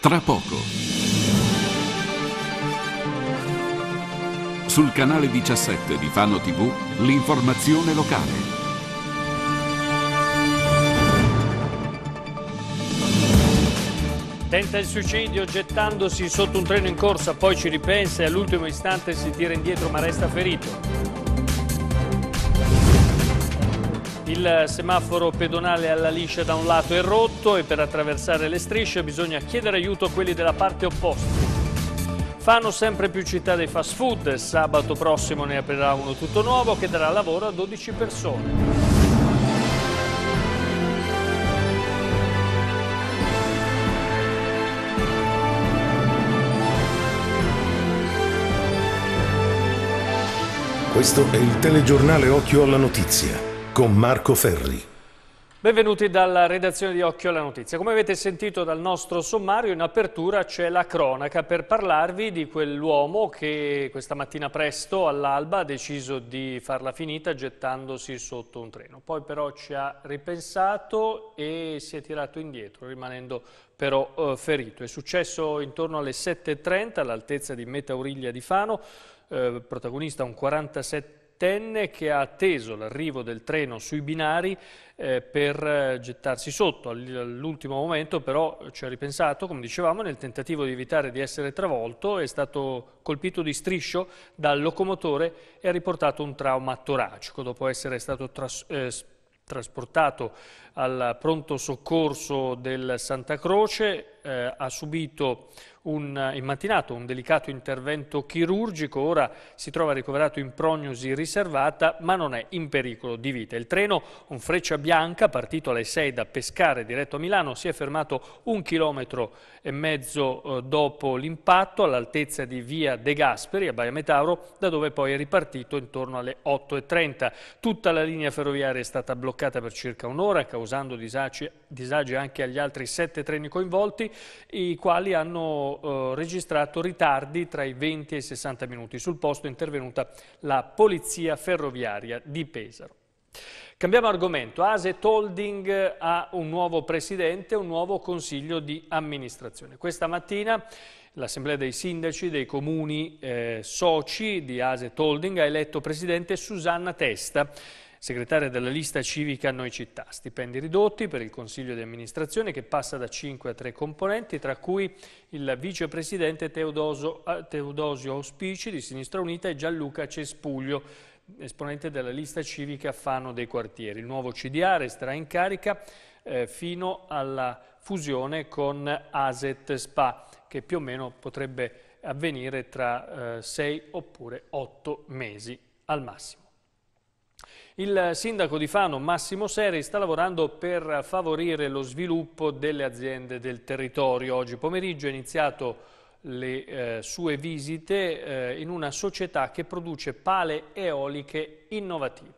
Tra poco. Sul canale 17 di Fano TV, l'informazione locale. Tenta il suicidio gettandosi sotto un treno in corsa, poi ci ripensa e all'ultimo istante si tira indietro ma resta ferito. Il semaforo pedonale alla liscia da un lato è rotto e per attraversare le strisce bisogna chiedere aiuto a quelli della parte opposta. Fanno sempre più città dei fast food, sabato prossimo ne aprirà uno tutto nuovo che darà lavoro a 12 persone. Questo è il telegiornale Occhio alla Notizia con Marco Ferri. Benvenuti dalla redazione di Occhio alla Notizia. Come avete sentito dal nostro sommario, in apertura c'è la cronaca per parlarvi di quell'uomo che questa mattina presto all'alba ha deciso di farla finita gettandosi sotto un treno. Poi però ci ha ripensato e si è tirato indietro rimanendo però eh, ferito. È successo intorno alle 7.30 all'altezza di Metauriglia di Fano, eh, protagonista un 47 37 che ha atteso l'arrivo del treno sui binari eh, per eh, gettarsi sotto. All'ultimo momento però ci ha ripensato, come dicevamo, nel tentativo di evitare di essere travolto, è stato colpito di striscio dal locomotore e ha riportato un trauma toracico dopo essere stato tras eh, trasportato al pronto soccorso del Santa Croce, eh, ha subito un, in mattinato un delicato intervento chirurgico, ora si trova ricoverato in prognosi riservata ma non è in pericolo di vita. Il treno, un freccia bianca, partito alle 6 da Pescare diretto a Milano, si è fermato un chilometro e mezzo eh, dopo l'impatto all'altezza di via De Gasperi a Baia Metauro, da dove poi è ripartito intorno alle 8.30. Tutta la linea ferroviaria è stata bloccata per circa un'ora, causando disagi, disagi anche agli altri sette treni coinvolti, i quali hanno eh, registrato ritardi tra i 20 e i 60 minuti. Sul posto è intervenuta la Polizia Ferroviaria di Pesaro. Cambiamo argomento. Aset Holding ha un nuovo presidente, un nuovo consiglio di amministrazione. Questa mattina l'Assemblea dei sindaci dei comuni eh, soci di Aset Holding ha eletto presidente Susanna Testa segretaria della lista civica Noi Città. Stipendi ridotti per il Consiglio di amministrazione che passa da 5 a 3 componenti, tra cui il vicepresidente Teodoso, eh, Teodosio Auspici di Sinistra Unita e Gianluca Cespuglio, esponente della lista civica Fano dei Quartieri. Il nuovo CDA resterà in carica eh, fino alla fusione con Aset Spa, che più o meno potrebbe avvenire tra 6 eh, oppure 8 mesi al massimo. Il sindaco di Fano, Massimo Seri, sta lavorando per favorire lo sviluppo delle aziende del territorio. Oggi pomeriggio è iniziato le eh, sue visite eh, in una società che produce pale eoliche innovative.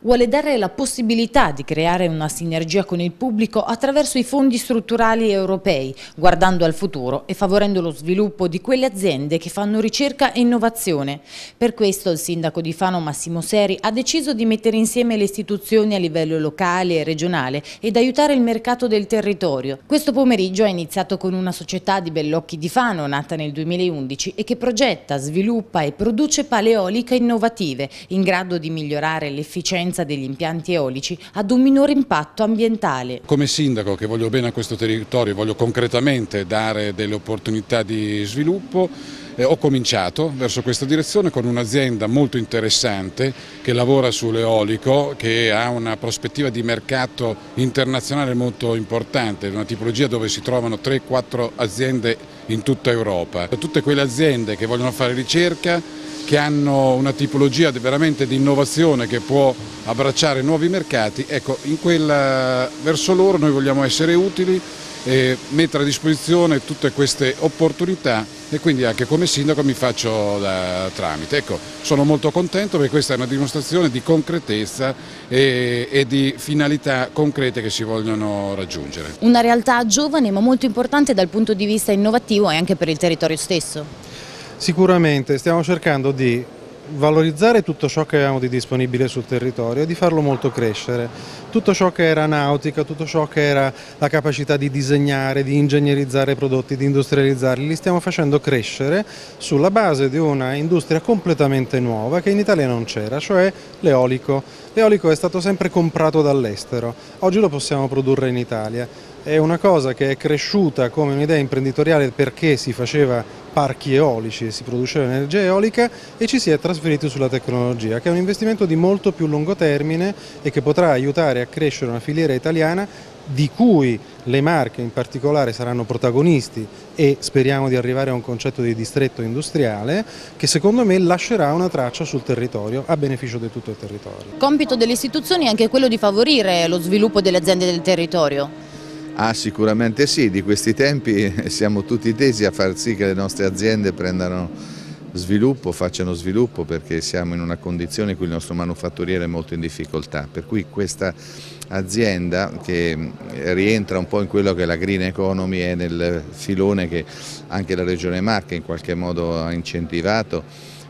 Vuole dare la possibilità di creare una sinergia con il pubblico attraverso i fondi strutturali europei, guardando al futuro e favorendo lo sviluppo di quelle aziende che fanno ricerca e innovazione. Per questo il sindaco di Fano Massimo Seri ha deciso di mettere insieme le istituzioni a livello locale e regionale ed aiutare il mercato del territorio. Questo pomeriggio ha iniziato con una società di Bellocchi di Fano, nata nel 2011 e che progetta, sviluppa e produce paleoliche innovative, in grado di migliorare l'efficienza l'efficienza degli impianti eolici ad un minore impatto ambientale. Come sindaco che voglio bene a questo territorio, voglio concretamente dare delle opportunità di sviluppo, eh, ho cominciato verso questa direzione con un'azienda molto interessante che lavora sull'eolico, che ha una prospettiva di mercato internazionale molto importante, una tipologia dove si trovano 3-4 aziende in tutta Europa. Tutte quelle aziende che vogliono fare ricerca che hanno una tipologia veramente di innovazione che può abbracciare nuovi mercati, ecco, quella, eh, verso loro noi vogliamo essere utili e mettere a disposizione tutte queste opportunità e quindi anche come sindaco mi faccio da tramite. Ecco, sono molto contento perché questa è una dimostrazione di concretezza e, e di finalità concrete che si vogliono raggiungere. Una realtà giovane ma molto importante dal punto di vista innovativo e anche per il territorio stesso. Sicuramente stiamo cercando di valorizzare tutto ciò che avevamo di disponibile sul territorio e di farlo molto crescere. Tutto ciò che era nautica, tutto ciò che era la capacità di disegnare, di ingegnerizzare prodotti, di industrializzarli, li stiamo facendo crescere sulla base di una industria completamente nuova che in Italia non c'era, cioè l'eolico. L'eolico è stato sempre comprato dall'estero, oggi lo possiamo produrre in Italia è una cosa che è cresciuta come un'idea imprenditoriale perché si faceva parchi eolici e si produceva energia eolica e ci si è trasferiti sulla tecnologia, che è un investimento di molto più lungo termine e che potrà aiutare a crescere una filiera italiana di cui le Marche in particolare saranno protagonisti e speriamo di arrivare a un concetto di distretto industriale che secondo me lascerà una traccia sul territorio a beneficio di tutto il territorio. Il compito delle istituzioni è anche quello di favorire lo sviluppo delle aziende del territorio. Ah, sicuramente sì, di questi tempi siamo tutti tesi a far sì che le nostre aziende prendano sviluppo, facciano sviluppo perché siamo in una condizione in cui il nostro manufatturiere è molto in difficoltà, per cui questa azienda che rientra un po' in quello che è la green economy e nel filone che anche la Regione Marche in qualche modo ha incentivato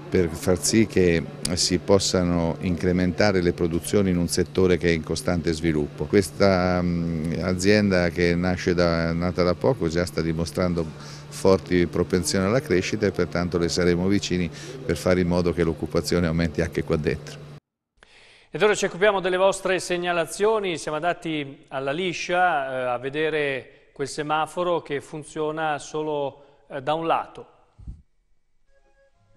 per far sì che si possano incrementare le produzioni in un settore che è in costante sviluppo. Questa mm, azienda che nasce da, nata da poco già sta dimostrando forti propensioni alla crescita e pertanto le saremo vicini per fare in modo che l'occupazione aumenti anche qua dentro. Ed ora ci occupiamo delle vostre segnalazioni, siamo andati alla liscia eh, a vedere quel semaforo che funziona solo eh, da un lato,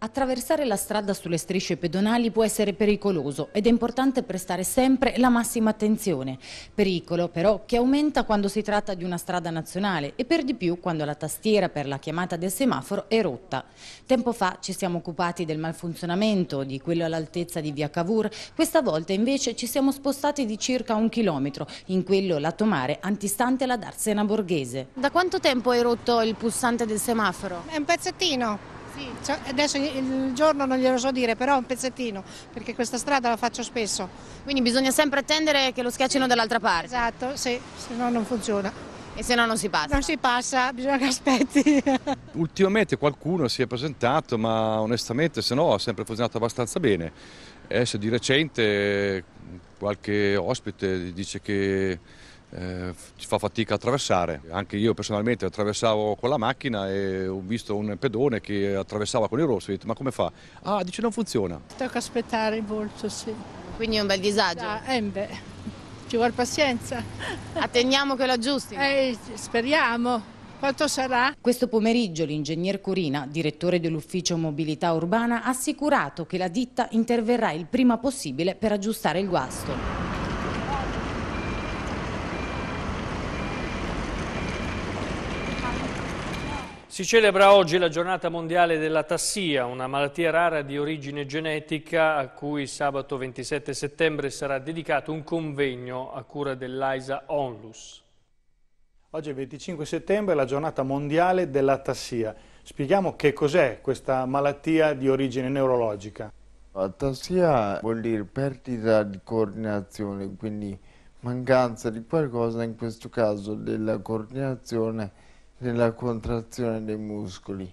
Attraversare la strada sulle strisce pedonali può essere pericoloso ed è importante prestare sempre la massima attenzione. Pericolo però che aumenta quando si tratta di una strada nazionale e per di più quando la tastiera per la chiamata del semaforo è rotta. Tempo fa ci siamo occupati del malfunzionamento, di quello all'altezza di via Cavour, questa volta invece ci siamo spostati di circa un chilometro in quello lato mare antistante la Darsena Borghese. Da quanto tempo è rotto il pulsante del semaforo? È un pezzettino. Sì, cioè adesso il giorno non glielo so dire, però un pezzettino, perché questa strada la faccio spesso. Quindi bisogna sempre attendere che lo schiacciano dall'altra parte. Esatto, sì, se no non funziona. E se no non si passa? Non si passa, bisogna che aspetti. Ultimamente qualcuno si è presentato, ma onestamente se no ha sempre funzionato abbastanza bene. Adesso eh, di recente qualche ospite dice che eh, fa fatica a attraversare. Anche io personalmente attraversavo con la macchina e ho visto un pedone che attraversava con il rosso, ho detto ma come fa? Ah, dice non funziona. Tocca aspettare il volto, sì. Quindi è un bel disagio. Ah, eh ci vuole pazienza. Atteniamo che lo aggiusti. Eh, speriamo. Quanto sarà? Questo pomeriggio l'ingegner Corina, direttore dell'ufficio mobilità urbana, ha assicurato che la ditta interverrà il prima possibile per aggiustare il guasto. Si celebra oggi la giornata mondiale della tassia, una malattia rara di origine genetica a cui sabato 27 settembre sarà dedicato un convegno a cura dell'AISA Onlus. Oggi è 25 settembre, la giornata mondiale della tassia. Spieghiamo che cos'è questa malattia di origine neurologica. Atassia vuol dire perdita di coordinazione, quindi mancanza di qualcosa, in questo caso della coordinazione nella contrazione dei muscoli.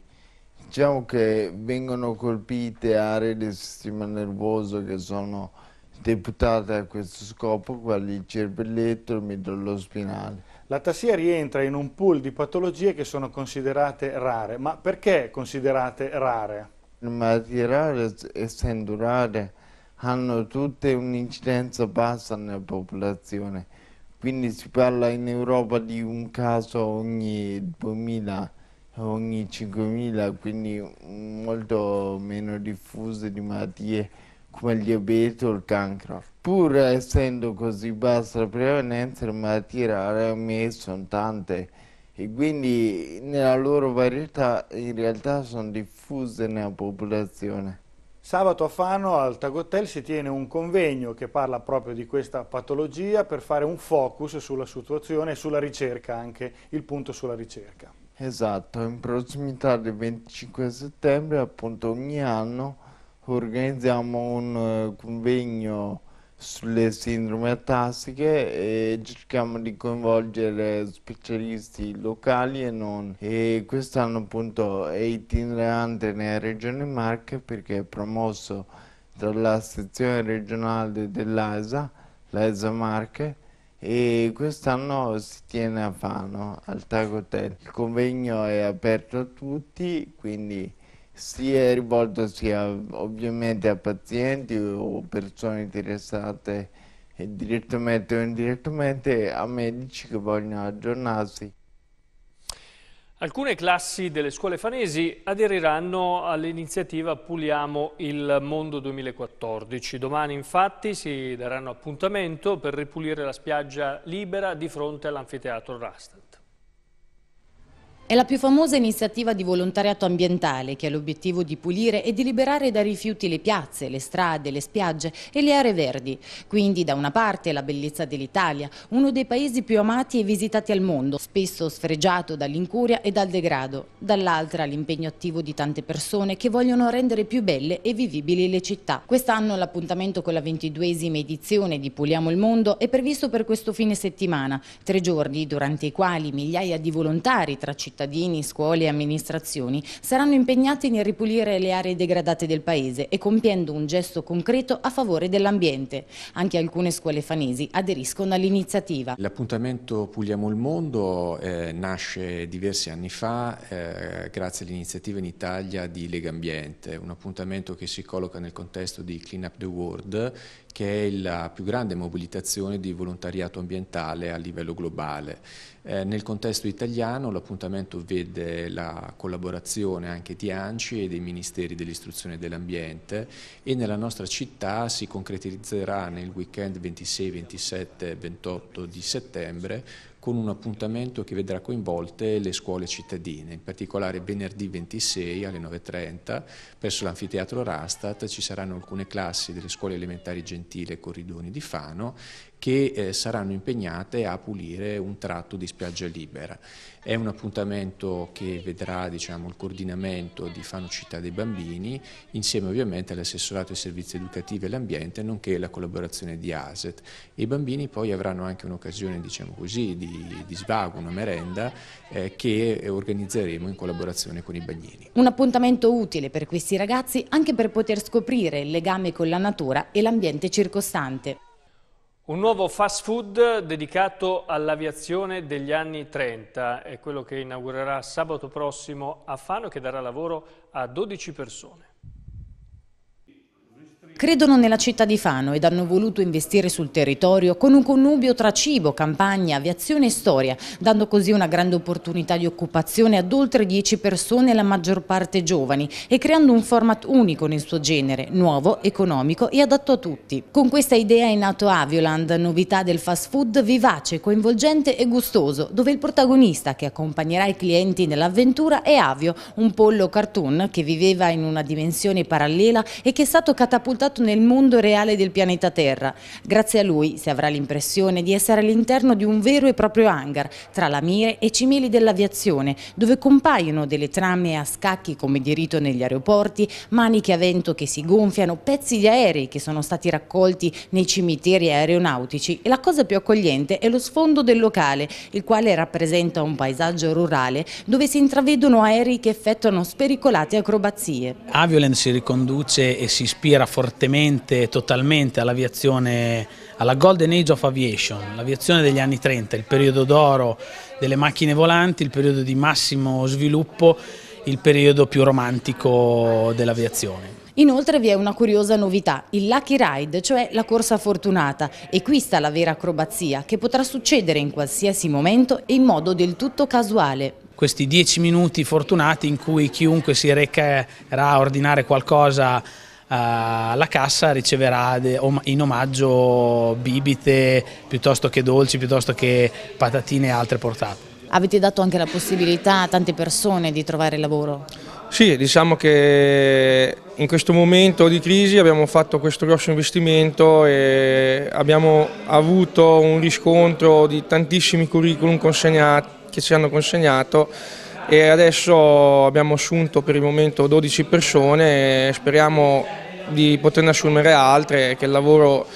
Diciamo che vengono colpite aree del sistema nervoso che sono deputate a questo scopo, quali il cervelletto e il midollo spinale. La tassia rientra in un pool di patologie che sono considerate rare, ma perché considerate rare? Le malattie rare, essendo rare, hanno tutte un'incidenza bassa nella popolazione quindi si parla in Europa di un caso ogni 2000 ogni 5.000, quindi molto meno diffuse di malattie come il diabete o il cancro. Pur essendo così bassa la prevalenza, le malattie rare me sono tante e quindi nella loro varietà in realtà sono diffuse nella popolazione. Sabato a Fano al Tagotel si tiene un convegno che parla proprio di questa patologia per fare un focus sulla situazione e sulla ricerca anche, il punto sulla ricerca. Esatto, in prossimità del 25 settembre appunto ogni anno organizziamo un eh, convegno sulle sindrome atassiche e cerchiamo di coinvolgere specialisti locali e non. E quest'anno appunto è itinerante nella regione Marche perché è promosso dalla sezione regionale dell'ASA, l'ASA Marche, e quest'anno si tiene a Fano, al Tag Hotel. Il convegno è aperto a tutti, quindi si è rivolto sia ovviamente a pazienti o persone interessate direttamente o indirettamente a medici che vogliono aggiornarsi. Alcune classi delle scuole fanesi aderiranno all'iniziativa Puliamo il Mondo 2014. Domani infatti si daranno appuntamento per ripulire la spiaggia libera di fronte all'anfiteatro Rastat. È la più famosa iniziativa di volontariato ambientale che ha l'obiettivo di pulire e di liberare da rifiuti le piazze, le strade, le spiagge e le aree verdi. Quindi da una parte la bellezza dell'Italia, uno dei paesi più amati e visitati al mondo, spesso sfregiato dall'incuria e dal degrado. Dall'altra l'impegno attivo di tante persone che vogliono rendere più belle e vivibili le città. Quest'anno l'appuntamento con la ventiduesima edizione di Puliamo il Mondo è previsto per questo fine settimana, tre giorni durante i quali migliaia di volontari tra città cittadini, scuole e amministrazioni saranno impegnati nel ripulire le aree degradate del paese e compiendo un gesto concreto a favore dell'ambiente. Anche alcune scuole fanesi aderiscono all'iniziativa. L'appuntamento Puliamo il Mondo eh, nasce diversi anni fa eh, grazie all'iniziativa in Italia di Lega Ambiente, un appuntamento che si colloca nel contesto di Clean Up the World che è la più grande mobilitazione di volontariato ambientale a livello globale. Eh, nel contesto italiano l'appuntamento vede la collaborazione anche di ANCI e dei Ministeri dell'Istruzione e dell'Ambiente e nella nostra città si concretizzerà nel weekend 26, 27 e 28 di settembre con un appuntamento che vedrà coinvolte le scuole cittadine, in particolare venerdì 26 alle 9.30 presso l'anfiteatro Rastat ci saranno alcune classi delle scuole elementari Gentile e Corridoni di Fano che eh, saranno impegnate a pulire un tratto di spiaggia libera. È un appuntamento che vedrà diciamo, il coordinamento di Città dei Bambini, insieme ovviamente all'assessorato ai servizi educativi e all'ambiente, nonché la collaborazione di ASET. I bambini poi avranno anche un'occasione diciamo di, di, svago, una merenda, eh, che eh, organizzeremo in collaborazione con i bagnini. Un appuntamento utile per questi ragazzi anche per poter scoprire il legame con la natura e l'ambiente circostante. Un nuovo fast food dedicato all'aviazione degli anni 30 è quello che inaugurerà sabato prossimo a Fano e che darà lavoro a 12 persone. Credono nella città di Fano ed hanno voluto investire sul territorio con un connubio tra cibo, campagna, aviazione e storia, dando così una grande opportunità di occupazione ad oltre 10 persone, la maggior parte giovani, e creando un format unico nel suo genere, nuovo, economico e adatto a tutti. Con questa idea è nato Avioland, novità del fast food vivace, coinvolgente e gustoso, dove il protagonista che accompagnerà i clienti nell'avventura è Avio, un pollo cartoon che viveva in una dimensione parallela e che è stato catapultato portato nel mondo reale del pianeta Terra. Grazie a lui si avrà l'impressione di essere all'interno di un vero e proprio hangar, tra la mire e cimeli dell'aviazione, dove compaiono delle trame a scacchi come diritto negli aeroporti, maniche a vento che si gonfiano, pezzi di aerei che sono stati raccolti nei cimiteri aeronautici e la cosa più accogliente è lo sfondo del locale, il quale rappresenta un paesaggio rurale dove si intravedono aerei che effettuano spericolate acrobazie. Aviolent si riconduce e si ispira fortemente prevalentemente, totalmente all'aviazione, alla Golden Age of Aviation, l'aviazione degli anni 30, il periodo d'oro delle macchine volanti, il periodo di massimo sviluppo, il periodo più romantico dell'aviazione. Inoltre vi è una curiosa novità, il Lucky Ride, cioè la corsa fortunata, e qui sta la vera acrobazia, che potrà succedere in qualsiasi momento e in modo del tutto casuale. Questi dieci minuti fortunati in cui chiunque si recherà a ordinare qualcosa eh, la cassa riceverà in omaggio bibite piuttosto che dolci, piuttosto che patatine e altre portate. Avete dato anche la possibilità a tante persone di trovare lavoro? Sì, diciamo che in questo momento di crisi abbiamo fatto questo grosso investimento e abbiamo avuto un riscontro di tantissimi curriculum che ci hanno consegnato e adesso abbiamo assunto per il momento 12 persone e speriamo di poterne assumere altre, che il lavoro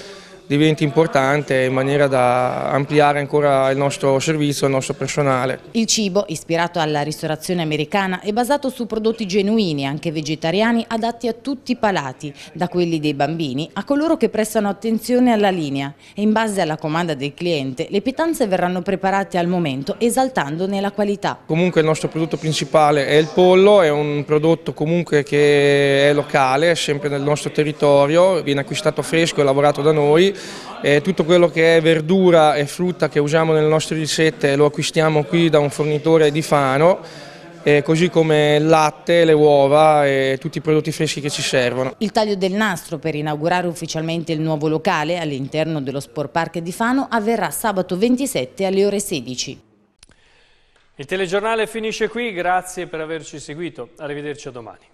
diventi importante in maniera da ampliare ancora il nostro servizio, il nostro personale. Il cibo, ispirato alla ristorazione americana, è basato su prodotti genuini, anche vegetariani, adatti a tutti i palati, da quelli dei bambini a coloro che prestano attenzione alla linea e in base alla comanda del cliente le pietanze verranno preparate al momento esaltandone la qualità. Comunque il nostro prodotto principale è il pollo, è un prodotto comunque che è locale, è sempre nel nostro territorio, viene acquistato fresco e lavorato da noi eh, tutto quello che è verdura e frutta che usiamo nelle nostre ricette lo acquistiamo qui da un fornitore di Fano eh, così come il latte, le uova e tutti i prodotti freschi che ci servono. Il taglio del nastro per inaugurare ufficialmente il nuovo locale all'interno dello Sport Park di Fano avverrà sabato 27 alle ore 16. Il telegiornale finisce qui, grazie per averci seguito, arrivederci a domani.